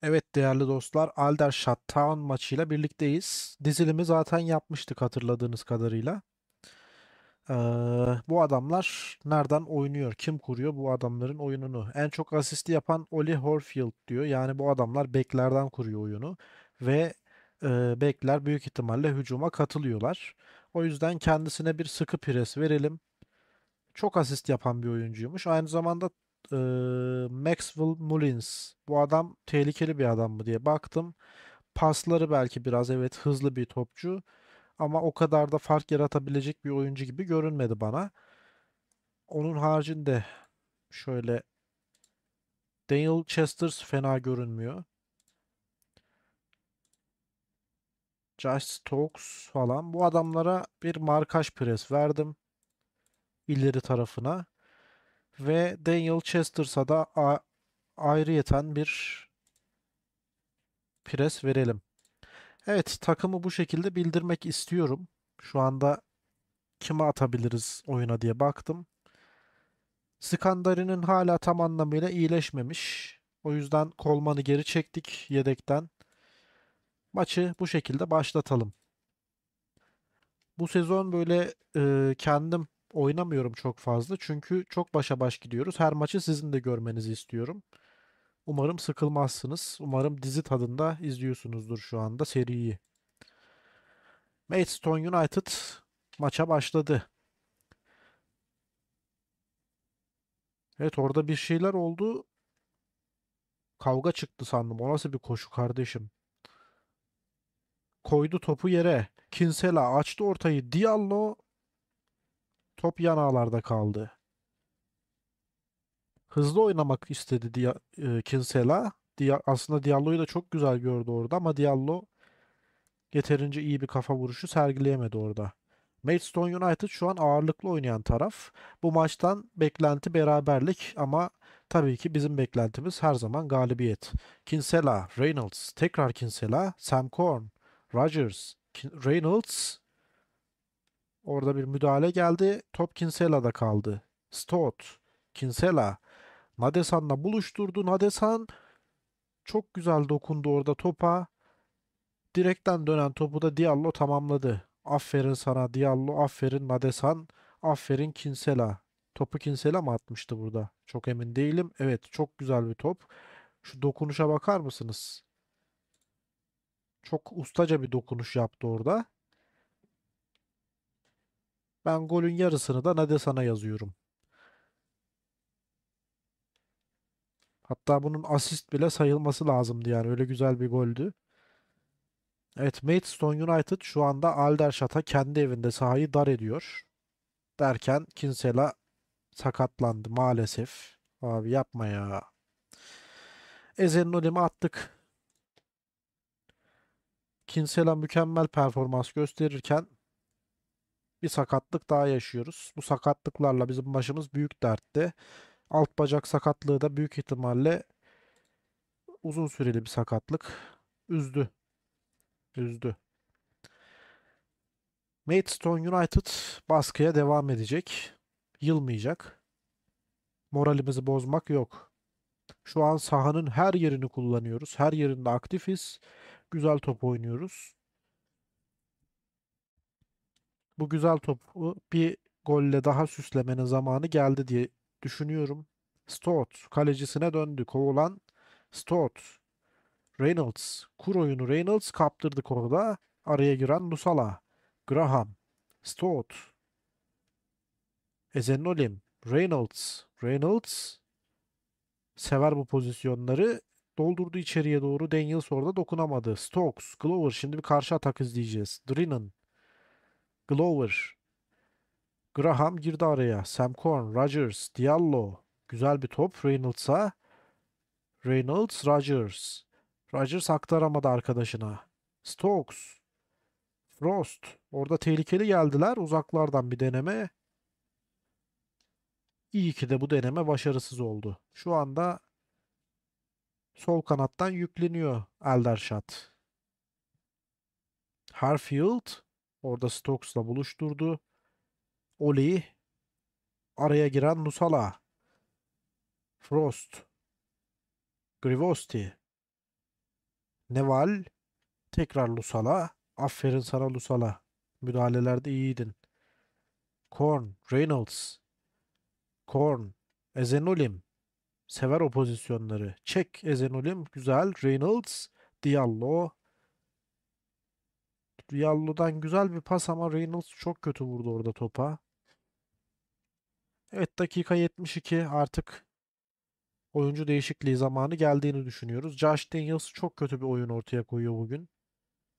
Evet değerli dostlar Alder Town maçıyla birlikteyiz. Dizilimi zaten yapmıştık hatırladığınız kadarıyla. Ee, bu adamlar nereden oynuyor? Kim kuruyor bu adamların oyununu? En çok asisti yapan Oli Horfield diyor. Yani bu adamlar beklerden kuruyor oyunu. Ve e, bekler büyük ihtimalle hücuma katılıyorlar. O yüzden kendisine bir sıkı pres verelim. Çok asist yapan bir oyuncuymuş. Aynı zamanda e, Maxwell Mullins. Bu adam tehlikeli bir adam mı diye baktım. Pasları belki biraz evet hızlı bir topçu. Ama o kadar da fark yaratabilecek bir oyuncu gibi görünmedi bana. Onun haricinde şöyle Daniel Chesters fena görünmüyor. Josh Stokes falan. Bu adamlara bir markaj pres verdim. ileri tarafına. Ve Daniel Chester'sa da ayrıyeten bir pres verelim. Evet takımı bu şekilde bildirmek istiyorum. Şu anda kime atabiliriz oyuna diye baktım. Skandari'nin hala tam anlamıyla iyileşmemiş. O yüzden Kolman'ı geri çektik yedekten maçı bu şekilde başlatalım. Bu sezon böyle e, kendim oynamıyorum çok fazla. Çünkü çok başa baş gidiyoruz. Her maçı sizin de görmenizi istiyorum. Umarım sıkılmazsınız. Umarım dizi tadında izliyorsunuzdur şu anda seriyi. Maidstone United maça başladı. Evet orada bir şeyler oldu. Kavga çıktı sandım. O nasıl bir koşu kardeşim? koydu topu yere. Kinsella açtı ortayı. Diallo top yan ağlarda kaldı. Hızlı oynamak istedi Dia e, Kinsela. Dia aslında Diallo'yu da çok güzel gördü orada ama Diallo yeterince iyi bir kafa vuruşu sergileyemedi orada. Maidstone United şu an ağırlıklı oynayan taraf. Bu maçtan beklenti beraberlik ama tabii ki bizim beklentimiz her zaman galibiyet. Kinsella, Reynolds, tekrar Kinsella, Sam Korn. Rogers, Reynolds orada bir müdahale geldi. Top Kinsella'da kaldı. Stott, Kinsella, Nadesan'la buluşturdu. Nadesan çok güzel dokundu orada topa. Direkten dönen topu da Diallo tamamladı. Aferin sana Diallo, aferin Nadesan, aferin Kinsella. Topu Kinsella mı atmıştı burada? Çok emin değilim. Evet çok güzel bir top. Şu dokunuşa bakar mısınız? Çok ustaca bir dokunuş yaptı orada. Ben golün yarısını da nade sana yazıyorum. Hatta bunun asist bile sayılması lazımdı yani. Öyle güzel bir goldü. Evet Maidstone United şu anda Aldershot'a kendi evinde sahayı dar ediyor. Derken Kinsella sakatlandı maalesef. Abi yapma ya. Ezen'in önemi attık. Kinsella mükemmel performans gösterirken bir sakatlık daha yaşıyoruz. Bu sakatlıklarla bizim başımız büyük dertte. Alt bacak sakatlığı da büyük ihtimalle uzun süreli bir sakatlık. Üzdü. Üzdü. Maidstone United baskıya devam edecek. Yılmayacak. Moralimizi bozmak yok. Şu an sahanın her yerini kullanıyoruz. Her yerinde aktifiz güzel top oynuyoruz. Bu güzel topu bir golle daha süslemenin zamanı geldi diye düşünüyorum. Stott kalecisine döndü. Kovulan Stott. Reynolds. Kur oyunu Reynolds kaptırdık orada. Araya giren Nusala. Graham. Stott. Ezenolim. Reynolds. Reynolds. Sever bu pozisyonları doldurdu içeriye doğru. Daniels orada dokunamadı. Stokes, Glover şimdi bir karşı atak izleyeceğiz. Drinan, Glover, Graham girdi araya. Sam Korn, Rodgers, Diallo. Güzel bir top. Reynolds'a. Reynolds, Rogers, Rogers aktaramadı arkadaşına. Stokes, Frost. Orada tehlikeli geldiler. Uzaklardan bir deneme. İyi ki de bu deneme başarısız oldu. Şu anda Sol kanattan yükleniyor Eldershot. Harfield orada Stokes'la buluşturdu. Oli araya giren Nusala. Frost. Grivosti. Neval. Tekrar Lusala. Aferin sana Lusala. Müdahalelerde iyiydin. Korn. Reynolds. Korn. Ezenolim. Sever o pozisyonları. Çek Ezenol'im. Güzel. Reynolds. Diallo. Diallo'dan güzel bir pas ama Reynolds çok kötü vurdu orada topa. Evet dakika 72 artık oyuncu değişikliği zamanı geldiğini düşünüyoruz. Josh Daniels çok kötü bir oyun ortaya koyuyor bugün.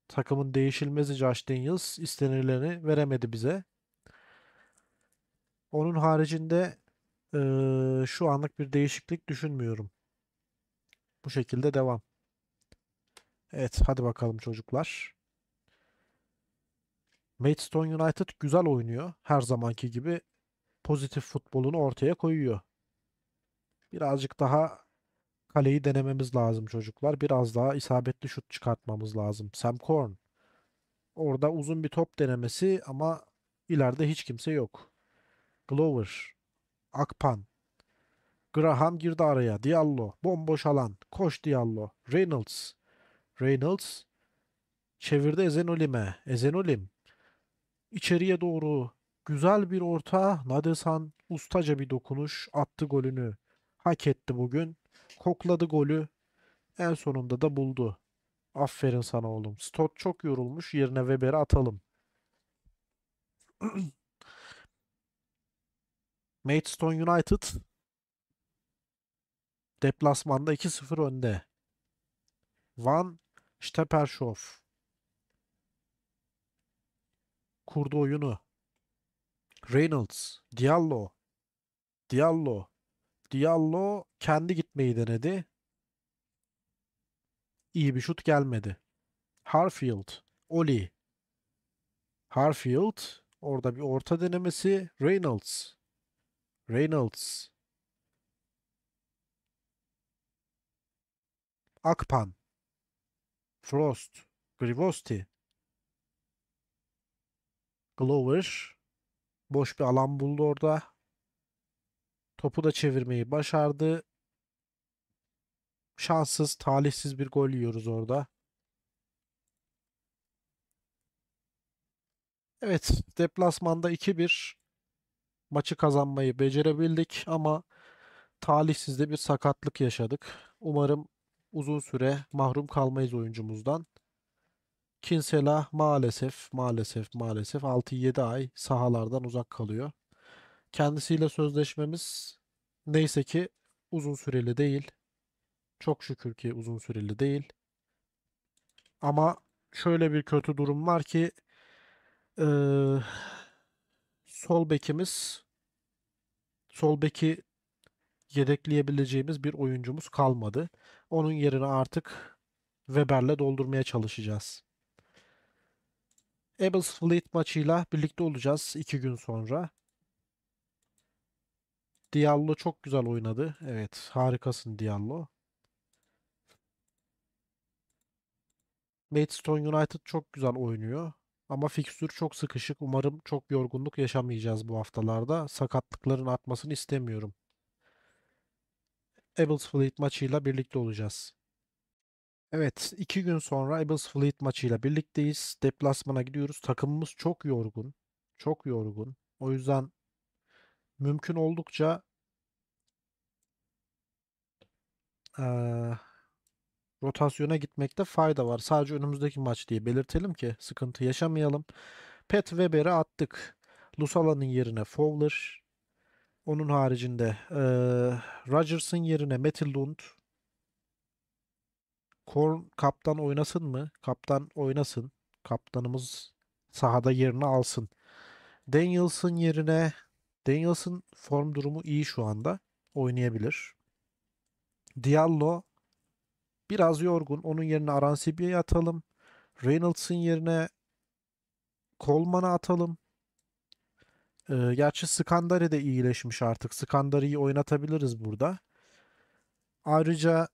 Takımın değişilmezi Josh Daniels istenileni veremedi bize. Onun haricinde ee, şu anlık bir değişiklik düşünmüyorum. Bu şekilde devam. Evet hadi bakalım çocuklar. Maidstone United güzel oynuyor. Her zamanki gibi pozitif futbolunu ortaya koyuyor. Birazcık daha kaleyi denememiz lazım çocuklar. Biraz daha isabetli şut çıkartmamız lazım. Sam Corn. Orada uzun bir top denemesi ama ileride hiç kimse yok. Glover. Akpan. Graham girdi araya. Diallo. Bomboş alan. Koş Diallo. Reynolds. Reynolds. Çevirdi Ezenolim'e. Ezenolim. İçeriye doğru güzel bir orta. Nadesan ustaca bir dokunuş. Attı golünü. Hak etti bugün. Kokladı golü. En sonunda da buldu. Aferin sana oğlum. Stott çok yorulmuş. Yerine Weber'i atalım. Maidstone United deplasmanda 2-0 önde. Van Steppershoff kurdu oyunu. Reynolds, Diallo, Diallo, Diallo kendi gitmeyi denedi. İyi bir şut gelmedi. Harfield, Oli, Harfield orada bir orta denemesi. Reynolds Reynolds. Akpan. Frost. Grivosti. Glover. Boş bir alan buldu orada. Topu da çevirmeyi başardı. Şanssız, talihsiz bir gol yiyoruz orada. Evet, deplasmanda 2-1 maçı kazanmayı becerebildik ama talihsiz de bir sakatlık yaşadık. Umarım uzun süre mahrum kalmayız oyuncumuzdan. Kinsella maalesef maalesef maalesef 6-7 ay sahalardan uzak kalıyor. Kendisiyle sözleşmemiz neyse ki uzun süreli değil. Çok şükür ki uzun süreli değil. Ama şöyle bir kötü durum var ki ee, sol bekimiz sol beki yedekleyebileceğimiz bir oyuncumuz kalmadı. Onun yerine artık Weber'le doldurmaya çalışacağız. Abels Fleet maçıyla birlikte olacağız 2 gün sonra. Diallo çok güzel oynadı. Evet harikasın Diallo. Maidstone United çok güzel oynuyor. Ama fikstür çok sıkışık. Umarım çok yorgunluk yaşamayacağız bu haftalarda. Sakatlıkların artmasını istemiyorum. Abels Fleet maçıyla birlikte olacağız. Evet, iki gün sonra Abels Fleet maçıyla birlikteyiz. Deplasmana gidiyoruz. Takımımız çok yorgun. Çok yorgun. O yüzden mümkün oldukça ee, rotasyona gitmekte fayda var. Sadece önümüzdeki maç diye belirtelim ki sıkıntı yaşamayalım. Pet Weber'i attık. Lusala'nın yerine Fowler. Onun haricinde e, Rodgers'ın yerine Metal Korn kaptan oynasın mı? Kaptan oynasın. Kaptanımız sahada yerini alsın. Daniels'ın yerine Daniels'ın form durumu iyi şu anda. Oynayabilir. Diallo Biraz yorgun. Onun yerine Arancibia'yı atalım. Reynolds'ın yerine Coleman'ı atalım. Ee, gerçi Skandari de iyileşmiş artık. Skandari'yi oynatabiliriz burada. Ayrıca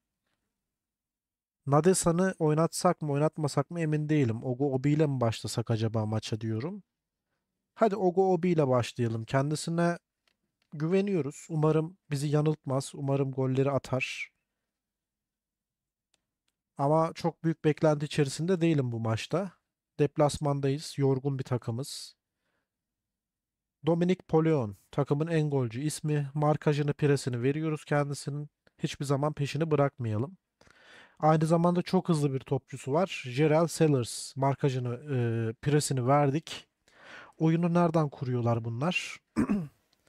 Nadesan'ı oynatsak mı oynatmasak mı emin değilim. Ogo Obi ile mi başlasak acaba maça diyorum. Hadi Ogo Obi ile başlayalım. Kendisine güveniyoruz. Umarım bizi yanıltmaz. Umarım golleri atar. Ama çok büyük beklenti içerisinde değilim bu maçta. Deplasmandayız. Yorgun bir takımız. Dominik Polion takımın en golcü ismi. Markajını piresini veriyoruz kendisinin. Hiçbir zaman peşini bırakmayalım. Aynı zamanda çok hızlı bir topçusu var. Gerald Sellers markajını e, piresini verdik. Oyunu nereden kuruyorlar bunlar?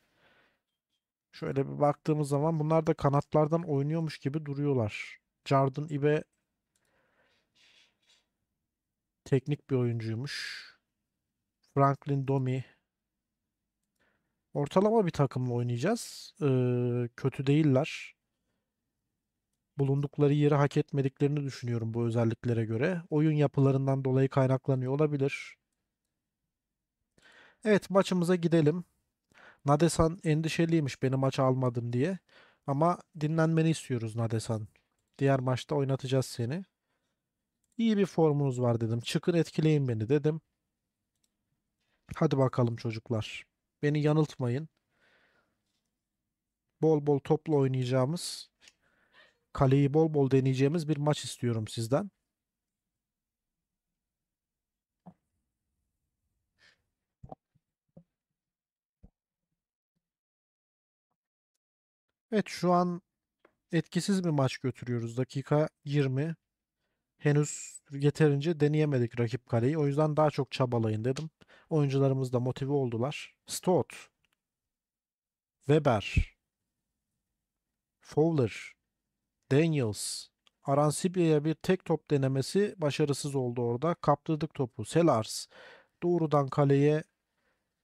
Şöyle bir baktığımız zaman bunlar da kanatlardan oynuyormuş gibi duruyorlar. Jordan Ibe Teknik bir oyuncuymuş. Franklin Domi. Ortalama bir takımla oynayacağız. Ee, kötü değiller. Bulundukları yeri hak etmediklerini düşünüyorum bu özelliklere göre. Oyun yapılarından dolayı kaynaklanıyor olabilir. Evet maçımıza gidelim. Nadesan endişeliymiş beni maça almadın diye. Ama dinlenmeni istiyoruz Nadesan. Diğer maçta oynatacağız seni. İyi bir formunuz var dedim. Çıkın etkileyin beni dedim. Hadi bakalım çocuklar. Beni yanıltmayın. Bol bol toplu oynayacağımız, kaleyi bol bol deneyeceğimiz bir maç istiyorum sizden. Evet şu an etkisiz bir maç götürüyoruz. Dakika 20 henüz yeterince deneyemedik rakip kaleyi. O yüzden daha çok çabalayın dedim. Oyuncularımız da motive oldular. Stott, Weber, Fowler, Daniels, Arancibia'ya bir tek top denemesi başarısız oldu orada. Kaptırdık topu. Sellars, doğrudan kaleye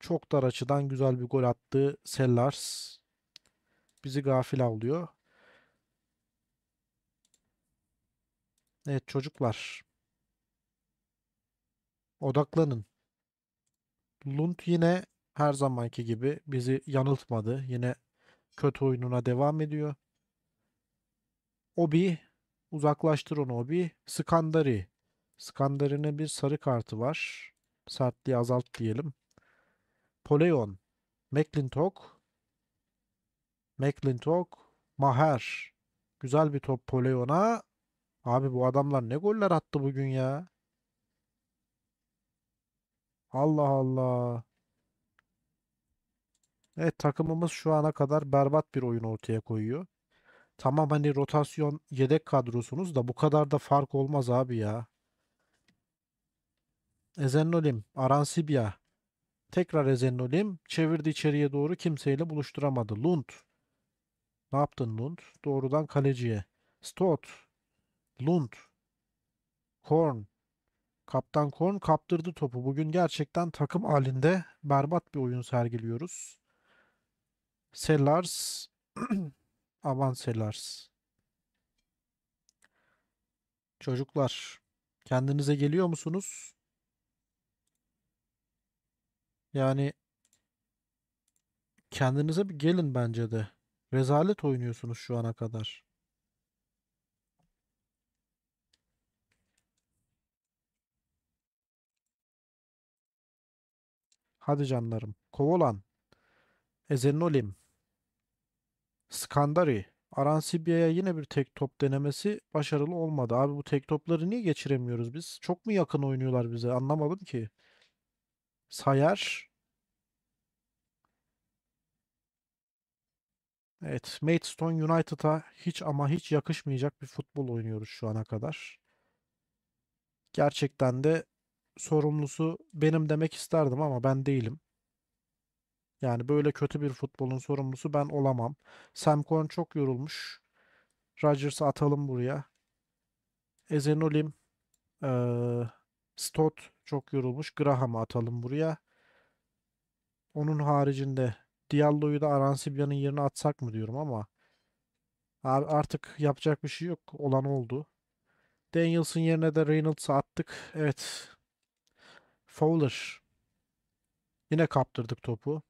çok dar açıdan güzel bir gol attı. Sellars bizi gafil avlıyor. Evet çocuklar. Odaklanın. Lund yine her zamanki gibi bizi yanıltmadı. Yine kötü oyununa devam ediyor. Obi uzaklaştır onu Obi. Skandari. Skandari'ne bir sarı kartı var. Sertliği azalt diyelim. Poleon. McClintock. McClintock. Maher. Güzel bir top Poleon'a. Abi bu adamlar ne goller attı bugün ya. Allah Allah. Evet takımımız şu ana kadar berbat bir oyun ortaya koyuyor. Tamam hani rotasyon yedek kadrosunuz da bu kadar da fark olmaz abi ya. Ezenolim, Aransibya. Tekrar Ezenolim, Çevirdi içeriye doğru kimseyle buluşturamadı. Lund. Ne yaptın Lund? Doğrudan kaleciye. Stott. Lund, Korn, Kaptan Korn kaptırdı topu. Bugün gerçekten takım halinde berbat bir oyun sergiliyoruz. Sellars, aman Sellars. Çocuklar, kendinize geliyor musunuz? Yani kendinize bir gelin bence de. Rezalet oynuyorsunuz şu ana kadar. Hadi canlarım. Kovolan. Ezenolim. Skandari. Aransibya'ya yine bir tek top denemesi başarılı olmadı. Abi bu tek topları niye geçiremiyoruz biz? Çok mu yakın oynuyorlar bize? Anlamadım ki. Sayar. Evet, Maidstone United'a hiç ama hiç yakışmayacak bir futbol oynuyoruz şu ana kadar. Gerçekten de sorumlusu benim demek isterdim ama ben değilim. Yani böyle kötü bir futbolun sorumlusu ben olamam. Sam Cohen çok yorulmuş. Rodgers'ı atalım buraya. Ezenolim ee, Stott çok yorulmuş. Graham'ı atalım buraya. Onun haricinde Diallo'yu da Aransibya'nın yerine atsak mı diyorum ama artık yapacak bir şey yok. Olan oldu. Daniels'ın yerine de Reynolds'ı attık. Evet. Fowler. Yine kaptırdık topu.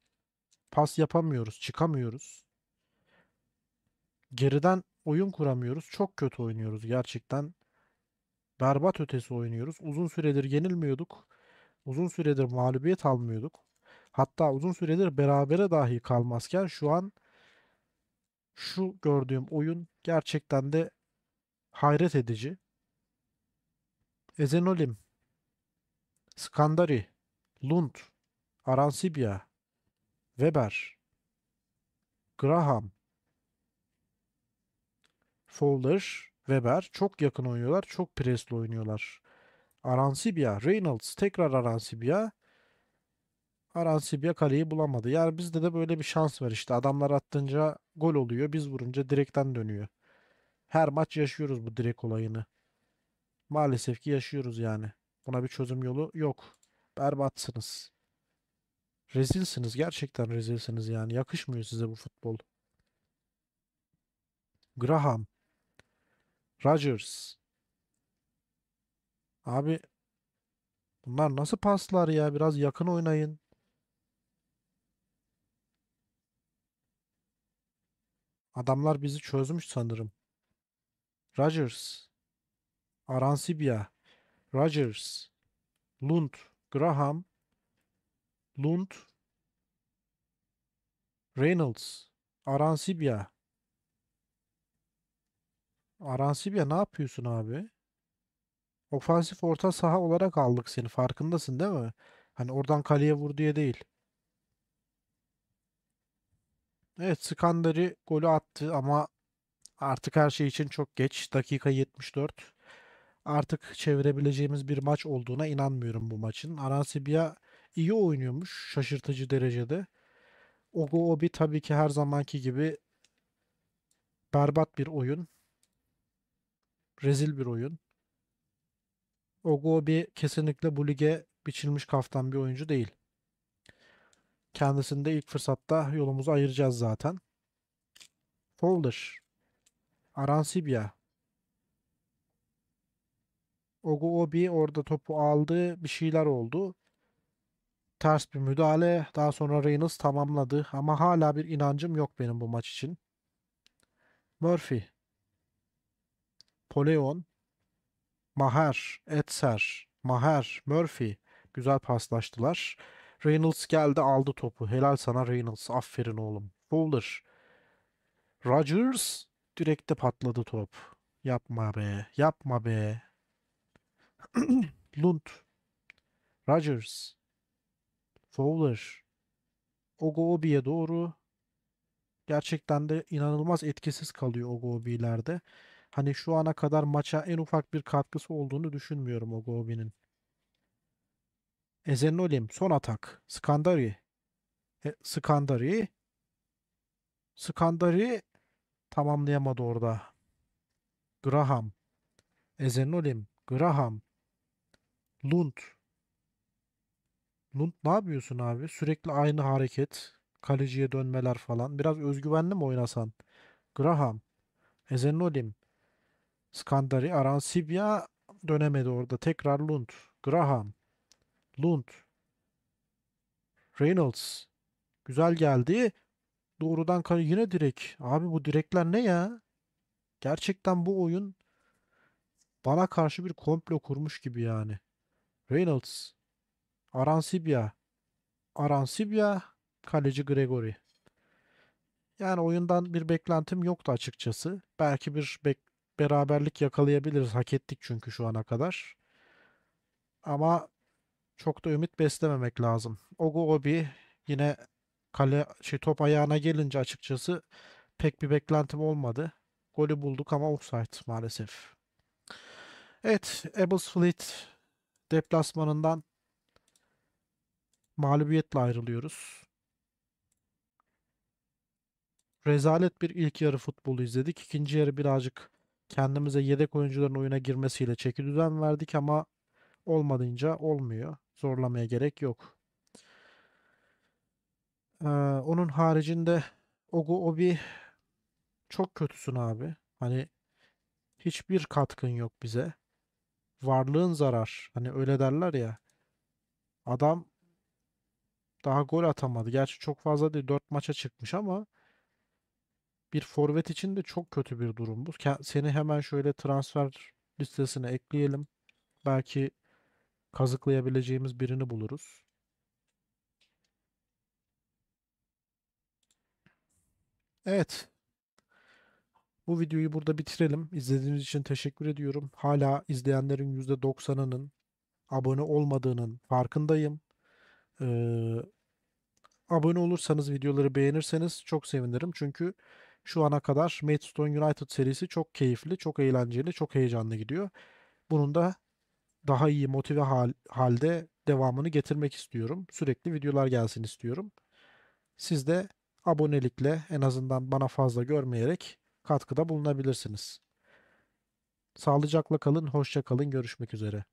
Pas yapamıyoruz, çıkamıyoruz. Geriden oyun kuramıyoruz. Çok kötü oynuyoruz gerçekten. Berbat ötesi oynuyoruz. Uzun süredir yenilmiyorduk. Uzun süredir mağlubiyet almıyorduk. Hatta uzun süredir berabere dahi kalmazken şu an şu gördüğüm oyun gerçekten de hayret edici. Ezenolim Skandari, Lund, Aransibya, Weber, Graham, Fowler, Weber çok yakın oynuyorlar. Çok presli oynuyorlar. Aransibya, Reynolds tekrar Aransibya. Aransibya kaleyi bulamadı. Yani bizde de böyle bir şans var işte. Adamlar attınca gol oluyor. Biz vurunca direkten dönüyor. Her maç yaşıyoruz bu direk olayını. Maalesef ki yaşıyoruz yani. Buna bir çözüm yolu yok. Berbatsınız. Rezilsiniz. Gerçekten rezilsiniz yani. Yakışmıyor size bu futbol. Graham. Rodgers. Abi bunlar nasıl paslar ya? Biraz yakın oynayın. Adamlar bizi çözmüş sanırım. Rodgers. Aransibia. Rogers, Lund, Graham, Lund, Reynolds, Aransibia, Aransibia ne yapıyorsun abi? Ofansif orta saha olarak aldık seni. Farkındasın değil mi? Hani oradan kaleye vur diye değil. Evet Skandari golü attı ama artık her şey için çok geç. Dakika 74 artık çevirebileceğimiz bir maç olduğuna inanmıyorum bu maçın. Arancibia iyi oynuyormuş şaşırtıcı derecede. Ogo Obi tabii ki her zamanki gibi berbat bir oyun. Rezil bir oyun. Ogo Obi kesinlikle bu lige biçilmiş kaftan bir oyuncu değil. Kendisini de ilk fırsatta yolumuzu ayıracağız zaten. Folder. Arancibia. Ogu Obi orada topu aldı. Bir şeyler oldu. Ters bir müdahale. Daha sonra Reynolds tamamladı. Ama hala bir inancım yok benim bu maç için. Murphy. Poleon. Maher. Etser. Maher. Murphy. Güzel paslaştılar. Reynolds geldi aldı topu. Helal sana Reynolds. Aferin oğlum. Fowler. Rodgers direkte patladı top. Yapma be. Yapma be. Lund, Rogers, Fowler, Ogo Obi'ye doğru gerçekten de inanılmaz etkisiz kalıyor Ogo Obi'lerde. Hani şu ana kadar maça en ufak bir katkısı olduğunu düşünmüyorum Ogo Obi'nin. Ezenolim son atak. Skandari. E, Skandari. Skandari tamamlayamadı orada. Graham. Ezenolim. Graham. Lund. Lund ne yapıyorsun abi? Sürekli aynı hareket. Kaleciye dönmeler falan. Biraz özgüvenli mi oynasan? Graham. Ezenolim. Skandari. Aran, Sibya dönemedi orada. Tekrar Lund. Graham. Lund. Reynolds. Güzel geldi. Doğrudan yine direk. Abi bu direkler ne ya? Gerçekten bu oyun bana karşı bir komplo kurmuş gibi yani. Reynolds. Arancibia, Arancibia, Kaleci Gregory. Yani oyundan bir beklentim yoktu açıkçası. Belki bir bek beraberlik yakalayabiliriz. Hak ettik çünkü şu ana kadar. Ama çok da ümit beslememek lazım. Ogu Obi yine kale şey top ayağına gelince açıkçası pek bir beklentim olmadı. Golü bulduk ama offside maalesef. Evet, Abelsfleet deplasmanından mağlubiyetle ayrılıyoruz. Rezalet bir ilk yarı futbolu izledik. İkinci yarı birazcık kendimize yedek oyuncuların oyuna girmesiyle çeki düzen verdik ama olmadığınca olmuyor. Zorlamaya gerek yok. Ee, onun haricinde Ogu Obi çok kötüsün abi. Hani hiçbir katkın yok bize varlığın zarar. Hani öyle derler ya. Adam daha gol atamadı. Gerçi çok fazla değil 4 maça çıkmış ama bir forvet için de çok kötü bir durum bu. Seni hemen şöyle transfer listesine ekleyelim. Belki kazıklayabileceğimiz birini buluruz. Evet. Bu videoyu burada bitirelim. İzlediğiniz için teşekkür ediyorum. Hala izleyenlerin %90'ının abone olmadığının farkındayım. Ee, abone olursanız, videoları beğenirseniz çok sevinirim. Çünkü şu ana kadar Maidstone United serisi çok keyifli, çok eğlenceli, çok heyecanlı gidiyor. Bunun da daha iyi motive hal, halde devamını getirmek istiyorum. Sürekli videolar gelsin istiyorum. Siz de abonelikle en azından bana fazla görmeyerek katkıda bulunabilirsiniz. Sağlıcakla kalın, hoşça kalın, görüşmek üzere.